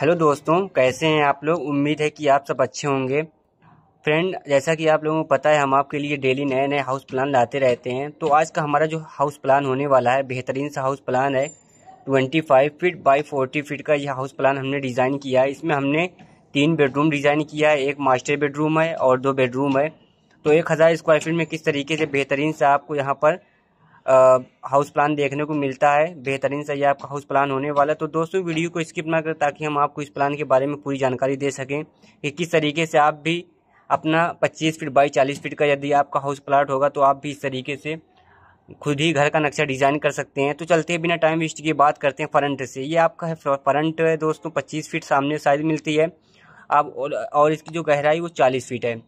hello दोस्तों कैसे हैं आप लोग उम्मीद है कि आप सब अच्छे होंगे फ्रेंड जैसा कि आप लोगों को पता है हम आपके लिए डेली नए नए हाउस प्लान लाते रहते हैं तो आज का हमारा जो हाउस प्लान होने वाला है बेहतरीन सा हाउस प्लान है 25 फीट बाय 40 फीट का यह हाउस प्लान हमने डिज़ाइन किया है इसमें हमने तीन बेडरूम डिज़ाइन किया है एक मास्टर बेडरूम है और दो बेडरूम है तो एक हज़ार स्क्वायर फीट में किस तरीके से बेहतरीन सा आपको यहाँ पर हाउस प्लान देखने को मिलता है बेहतरीन सा यह आपका हाउस प्लान होने वाला है तो दोस्तों वीडियो को स्किप ना करें ताकि हम आपको इस प्लान के बारे में पूरी जानकारी दे सकें कि किस तरीके से आप भी अपना पच्चीस फीट बाई चालीस फीट का यदि आपका हाउस प्लाट होगा तो आप भी इस तरीके से खुद ही घर का नक्शा डिज़ाइन कर सकते हैं तो चलते हैं बिना टाइम वेस्ट की बात करते हैं फ्रंट से ये आपका है फ्रंट है दोस्तों पच्चीस फीट सामने साइज मिलती है आप और, और इसकी जो गहराई वो चालीस फीट है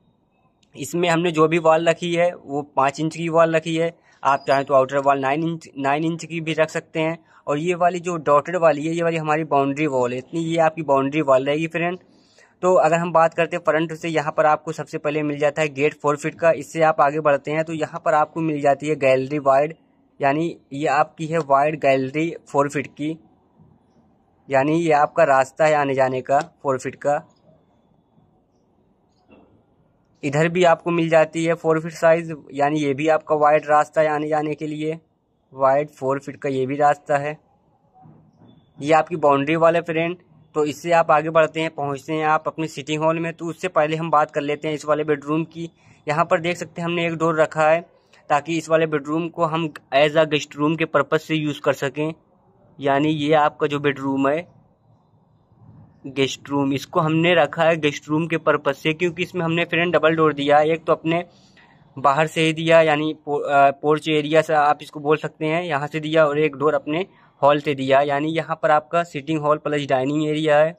इसमें हमने जो भी वॉल रखी है वो पाँच इंच की वॉल रखी है आप चाहें तो outer wall nine inch nine inch की भी रख सकते हैं और ये वाली जो डॉटेड वाली है ये वाली हमारी बाउंड्री वॉल है इतनी ये आपकी बाउंड्री वॉल रहेगी फ्रेंड तो अगर हम बात करते हैं फ्रंट से यहाँ पर आपको सबसे पहले मिल जाता है गेट फोर फिट का इससे आप आगे बढ़ते हैं तो यहाँ पर आपको मिल जाती है गैलरी वाइड यानी ये आपकी है वाइड गैलरी फोर फिट की यानी ये आपका रास्ता है आने जाने का फोर फिट का इधर भी आपको मिल जाती है फोर फिट साइज़ यानी ये भी आपका वाइड रास्ता है आने जाने के लिए वाइड फोर फिट का ये भी रास्ता है ये आपकी बाउंड्री वाला फ्रेंड तो इससे आप आगे बढ़ते हैं पहुंचते हैं आप अपनी सिटिंग हॉल में तो उससे पहले हम बात कर लेते हैं इस वाले बेडरूम की यहाँ पर देख सकते हैं हमने एक डोर रखा है ताकि इस वाले बेडरूम को हम एज अ गेस्ट रूम के पर्पज़ से यूज़ कर सकें यानी ये आपका जो बेडरूम है गेस्ट रूम इसको हमने रखा है गेस्ट रूम के पर्पज़ से क्योंकि इसमें हमने फ्रेंड डबल डोर दिया है एक तो अपने बाहर से ही दिया यानी पो, पोर्च एरिया से आप इसको बोल सकते हैं यहाँ से दिया और एक डोर अपने हॉल से दिया यानी यहाँ पर आपका sitting hall plus dining area है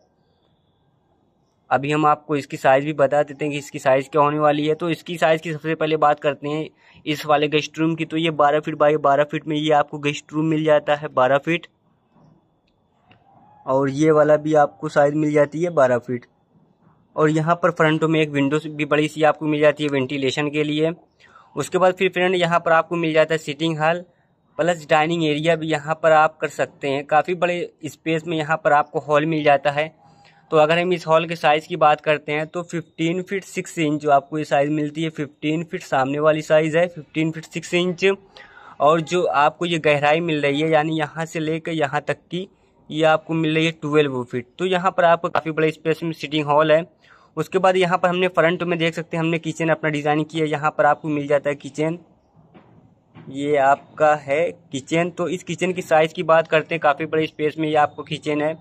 अभी हम आपको इसकी साइज़ भी बता देते हैं कि इसकी साइज़ क्या होने वाली है तो इसकी साइज़ की सबसे पहले बात करते हैं इस वाले गेस्ट रूम की तो ये बारह फीट बाई बारह फीट में ये आपको गेस्ट रूम मिल जाता है बारह फीट और ये वाला भी आपको शायद मिल जाती है बारह फीट और यहाँ पर फ्रंट में एक विंडो भी बड़ी सी आपको मिल जाती है वेंटिलेशन के लिए उसके बाद फिर फ्रेंड यहाँ पर आपको मिल जाता है sitting hall plus dining area भी यहाँ पर आप कर सकते हैं काफ़ी बड़े स्पेस में यहाँ पर आपको हॉल मिल जाता है तो अगर हम इस हॉल के साइज़ की बात करते हैं तो 15 फीट 6 इंच जो आपको ये साइज़ मिलती है 15 फीट सामने वाली साइज़ है 15 फीट 6 इंच और जो आपको ये गहराई मिल रही है यानी यहाँ से लेकर यहाँ तक की ये आपको मिल रही है ट्वेल्व फीट तो यहाँ पर आपको काफ़ी बड़ा स्पेस में सिटिंग हॉल है उसके बाद यहाँ पर हमने फ्रंट में देख सकते हैं हमने किचन अपना डिज़ाइन किया है यहाँ पर आपको मिल जाता है किचन ये आपका है किचन तो इस किचन की साइज़ की बात करते हैं काफ़ी बड़े स्पेस में ये आपको किचन है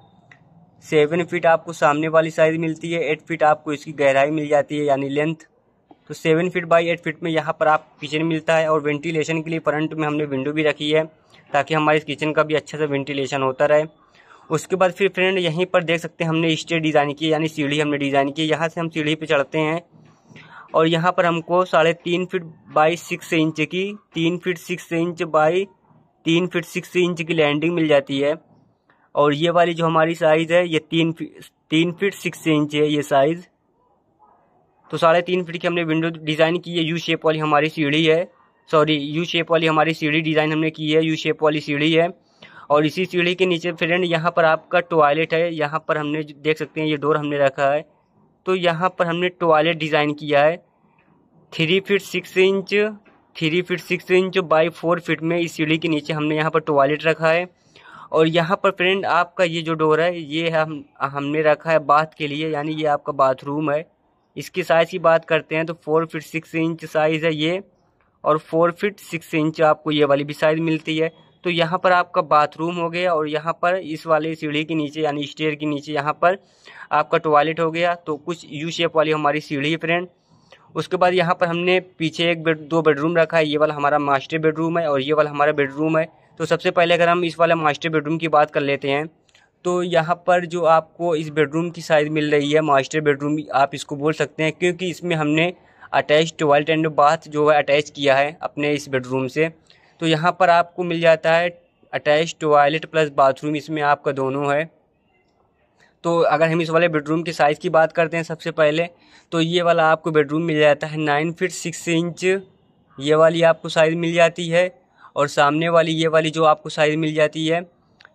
सेवन फीट आपको सामने वाली साइज मिलती है एट फीट आपको इसकी गहराई मिल जाती है यानी लेंथ तो seven feet by eight feet में यहाँ पर आप किचन मिलता है और वेंटिलेशन के लिए फ्रंट में हमने विंडो भी रखी है ताकि हमारे इस किचन का भी अच्छा सा वेंटिलेशन होता रहे उसके बाद फिर फ्रेंड यहीं पर देख सकते हैं हमने स्टेज डिज़ाइन की यानी सीढ़ी हमने डिज़ाइन की यहाँ से हम सीढ़ी पर चढ़ते हैं और यहाँ पर हमको साढ़े तीन फीट बाई सिक्स इंच की तीन फिट सिक्स इंच बाई तीन फिट सिक्स इंच की लैंडिंग मिल जाती है और ये वाली जो हमारी साइज़ है ये तीन फिट तीन फिट सिक्स इंच है ये साइज़ तो साढ़े तीन फिट की हमने विंडो डिज़ाइन की है यू शेप वाली हमारी सीढ़ी है सॉरी यू शेप वाली हमारी सीढ़ी डिज़ाइन हमने की है यू शेप वाली सीढ़ी है और इसी सीढ़ी के नीचे फ्रेंड यहाँ पर आपका टॉयलेट है यहाँ पर हमने देख सकते हैं ये डोर हमने रखा है तो यहाँ पर हमने टॉयलेट डिज़ाइन किया है three feet six inch three feet six inch by four feet में इस सीढ़ी के नीचे हमने यहाँ पर टॉयलेट रखा है और यहाँ पर फ्रेंड आपका ये जो डोर है ये हम हमने रखा है बाथ के लिए यानी ये आपका बाथरूम है इसकी साइज़ की बात करते हैं तो four feet six inch size है ये और फोर फिट सिक्स इंच आपको ये वाली भी साइज़ मिलती है तो यहाँ पर आपका बाथरूम हो गया और यहाँ पर इस वाले सीढ़ी के नीचे यानी स्टेयर के नीचे यहाँ पर आपका टॉयलेट हो गया तो कुछ यू शेप वाली हमारी सीढ़ी है फ्रेंड उसके बाद यहाँ पर हमने पीछे एक बेड दो बेडरूम रखा है ये वाला हमारा मास्टर बेडरूम है और ये वाला हमारा बेडरूम है तो सबसे पहले अगर हम इस वाले मास्टर बेडरूम की बात कर लेते हैं तो यहाँ पर जो आपको इस बेडरूम की साइज़ मिल रही है मास्टर बेडरूम आप इसको बोल सकते हैं क्योंकि इसमें हमने अटैच टॉयलेट एंड बाथ जो है अटैच किया है अपने इस बेडरूम से तो यहाँ पर आपको मिल जाता है अटैच टॉयलेट प्लस बाथरूम इसमें आपका दोनों है तो अगर हम इस वाले बेडरूम के साइज़ की बात करते हैं सबसे पहले तो ये वाला आपको बेडरूम मिल जाता है नाइन फिट सिक्स इंच ये वाली आपको साइज़ मिल जाती है और सामने वाली ये वाली जो आपको साइज़ मिल जाती है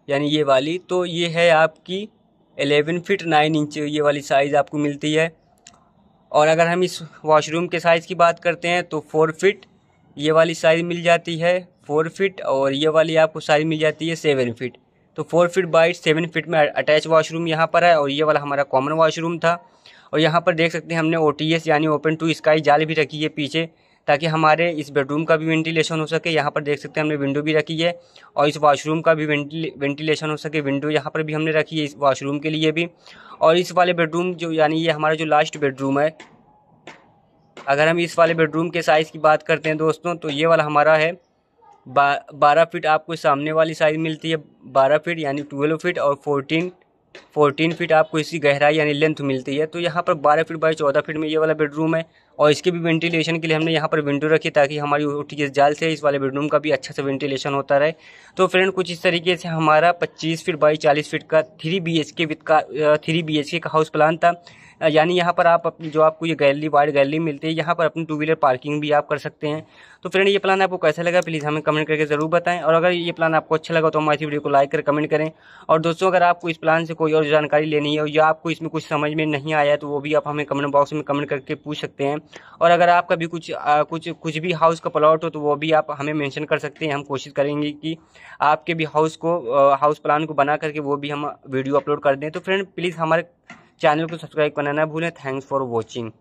यानी ये वाली तो ये है आपकी एलेवन फिट नाइन इंच ये वाली साइज़ आपको मिलती है और अगर हम इस वॉशरूम के साइज़ की बात करते हैं तो फोर फिट ये वाली साइज़ मिल जाती है फोर फिट और ये वाली आपको सारी मिल जाती है सेवन फिट तो four feet by seven feet में अटैच वाशरूम यहाँ पर है और ये वाला हमारा कॉमन वाशरूम था और यहाँ पर देख सकते हैं हमने ओ यानी ओपन टू स्काई जाल भी रखी है पीछे ताकि हमारे इस बेडरूम का भी वेंटिलेशन हो सके यहाँ पर देख सकते हैं हमने विंडो भी रखी है और इस वाशरूम का भी वेंटिलेशन हो सके विंडो यहाँ पर भी हमने रखी है इस वाशरूम के लिए भी और इस वाले बेडरूम जो यानी ये हमारा जो लास्ट बेडरूम है अगर हम इस वाले बेडरूम के साइज़ की बात करते हैं दोस्तों तो ये वाला हमारा है बा, बारह फीट आपको सामने वाली साइज मिलती है बारह फीट यानी ट्वेल्व फीट और फोर्टीन फोर्टीन फीट आपको इसकी गहराई यानी लेंथ मिलती है तो यहाँ पर बारह फीट बाई चौदह फीट में ये वाला बेडरूम है और इसके भी वेंटिलेशन के लिए हमने यहाँ पर विंडो रखी ताकि हमारी उठी के जाल से इस वाले बेडरूम का भी अच्छा सा वेंटिलेशन होता रहे तो फ्रेंड कुछ इस तरीके से हमारा पच्चीस फीट बाई चालीस फीट का three B H K with का थ्री बी एच के का हाउस प्लान था यानी यहाँ पर आप जो आपको ये गैलरी वाइड गैलरी मिलती है यहाँ पर अपनी टू व्हीलर पार्किंग भी आप कर सकते हैं तो फ्रेंड ये प्लान आपको कैसा लगा प्लीज़ हमें कमेंट करके ज़रूर बताएं और अगर ये प्लान आपको अच्छा लगा तो हमारी वीडियो को लाइक कर कमेंट करें और दोस्तों अगर आपको इस प्लान से कोई और जानकारी लेनी है या आपको इसमें कुछ समझ में नहीं आया तो वो भी आप हमें कमेंट बॉक्स में कमेंट करके पूछ सकते हैं और अगर आपका भी कुछ कुछ कुछ भी हाउस का प्लॉट हो तो वो भी आप हमें मैंशन कर सकते हैं हम कोशिश करेंगे कि आपके भी हाउस को हाउस प्लान को बना करके वो भी हम वीडियो अपलोड कर दें तो फ्रेंड प्लीज़ हमारे चैनल को सब्सक्राइब करना ना भूलें थैंक्स फॉर वॉचिंग